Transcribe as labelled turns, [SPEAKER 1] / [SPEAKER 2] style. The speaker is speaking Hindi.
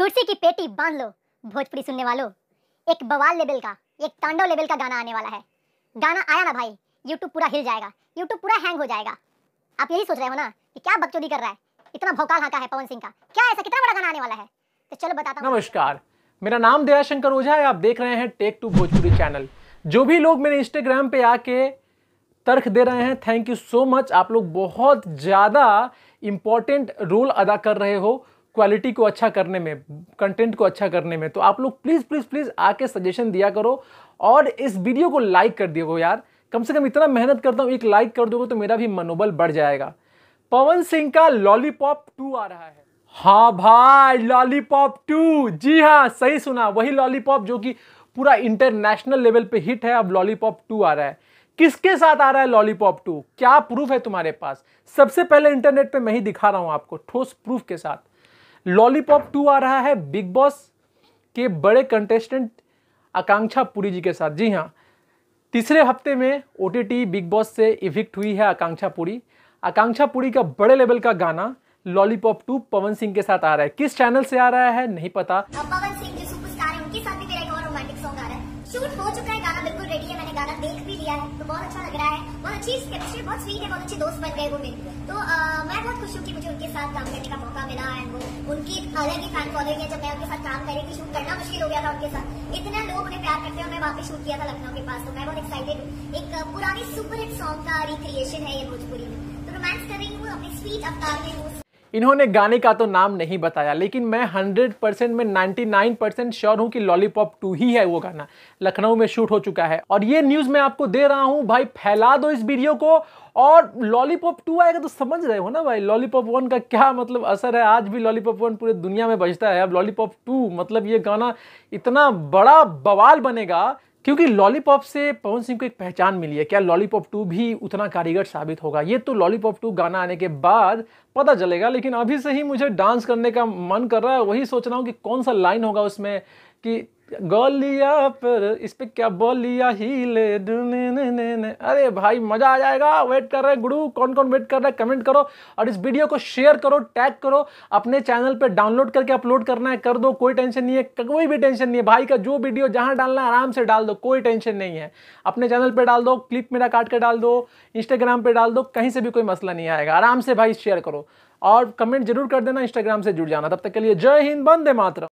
[SPEAKER 1] कुर्सी की पेटी बांध लो भोजपुरी सुनने वालों एक बवाल लेवल का एक तांडव लेवल का गाना आने वाला है गाना आया ना भाई यूट्यूब पूरा हिल जाएगा यूट्यूब पूरा हैंग हो जाएगा आप यही सोच रहे हो ना कि क्या बकचोदी कर रहा है इतना भौकाल हाका है पवन सिंह का क्या ऐसा कितना बड़ा गाना आने वाला है
[SPEAKER 2] तो चलो बताता हूँ नमस्कार मेरा नाम दयाशंकर ओझा है आप देख रहे हैं टेक टू भोजपुरी चैनल जो भी लोग मेरे इंस्टाग्राम पे आके तर्क दे रहे हैं थैंक यू सो मच आप लोग बहुत ज़्यादा इम्पॉर्टेंट रोल अदा कर रहे हो क्वालिटी को अच्छा करने में कंटेंट को अच्छा करने में तो आप लोग प्लीज़ प्लीज़ प्लीज़ आके सजेशन दिया करो और इस वीडियो को लाइक कर दिए यार कम से कम इतना मेहनत करता हूँ एक लाइक कर दोगे तो मेरा भी मनोबल बढ़ जाएगा पवन सिंह का लॉलीपॉप टू आ रहा है हाँ भाई लॉलीपॉप टू जी हाँ सही सुना वही लॉलीपॉप जो कि पूरा इंटरनेशनल लेवल पे हिट है अब लॉलीपॉप टू आ रहा है किसके साथ आ रहा है लॉलीपॉप टू क्या प्रूफ है तुम्हारे पास सबसे पहले इंटरनेट पे मैं ही दिखा रहा हूँ आपको ठोस प्रूफ के साथ लॉलीपॉप टू आ रहा है बिग बॉस के बड़े कंटेस्टेंट आकांक्षा पुरी जी के साथ जी हाँ तीसरे हफ्ते में ओ बिग बॉस से इविक्ट हुई है आकांक्षा पुरी आकांक्षा पुरी का बड़े लेवल का गाना लॉलीपॉप टू पवन सिंह के साथ आ रहा है किस चैनल से आ रहा है नहीं पता
[SPEAKER 1] पवन सिंह जो सुपरस्टार है उनके साथ भी मेरा एक और रोमांटिक सॉन्ग आ रहा है शूट हो चुका है गाना बिल्कुल रेडी है मैंने गाना देख भी लिया है तो बहुत अच्छा लग रहा है बहुत अच्छी बहुत स्वीट है बहुत अच्छे दोस्त बन गए वो मेरे तो आ, मैं बहुत खुश हूँ मुझे उनके साथ काम करने का मौका मिला हालांकि फैन फॉलोइंग है जब मैं उनके साथ काम करी थी शूट करना मुश्किल हो गया था उनके साथ इतना लोग उन्हें प्यार करते हैं मैं वापस शूट किया था लखनऊ के पास तो मैं बहुत एक्साइटेड हूँ एक पुरानी सुपरहिट सॉन्ग का रिक्रिएशन है ये भोजपुरी में तो रोमांस कर रही हूँ अपने स्वीट अवतार में
[SPEAKER 2] इन्होंने गाने का तो नाम नहीं बताया लेकिन मैं 100 परसेंट में 99 परसेंट श्योर हूँ कि लॉलीपॉप टू ही है वो गाना लखनऊ में शूट हो चुका है और ये न्यूज़ मैं आपको दे रहा हूँ भाई फैला दो इस वीडियो को और लॉलीपॉप टू आएगा तो समझ रहे हो ना भाई लॉलीपॉप वन का क्या मतलब असर है आज भी लॉलीपॉप वन पूरे दुनिया में बजता है अब लॉलीपॉप टू मतलब ये गाना इतना बड़ा बवाल बनेगा क्योंकि लॉलीपॉप से पवन सिंह को एक पहचान मिली है क्या लॉलीपॉप टू भी उतना कारीगर साबित होगा ये तो लॉलीपॉप टू गाना आने के बाद पता चलेगा लेकिन अभी से ही मुझे डांस करने का मन कर रहा है वही सोच रहा हूँ कि कौन सा लाइन होगा उसमें कि गोलिया पर इस पे क्या बोलिया ही ले ने ने ने ने अरे भाई मजा आ जाएगा वेट कर रहे हैं कौन कौन वेट कर रहा है कमेंट करो और इस वीडियो को शेयर करो टैग करो अपने चैनल पे डाउनलोड करके अपलोड करना है कर दो कोई टेंशन नहीं है कोई भी टेंशन नहीं है भाई का जो वीडियो जहाँ डालना है आराम से डाल दो कोई टेंशन नहीं है अपने चैनल पर डाल दो क्लिप मेरा काट कर डाल दो इंस्टाग्राम पर डाल दो कहीं से भी कोई मसला नहीं आएगा आराम से भाई शेयर करो और कमेंट जरूर कर देना इंस्टाग्राम से जुड़ जाना तब तक के लिए जय हिंद बंदे मात्र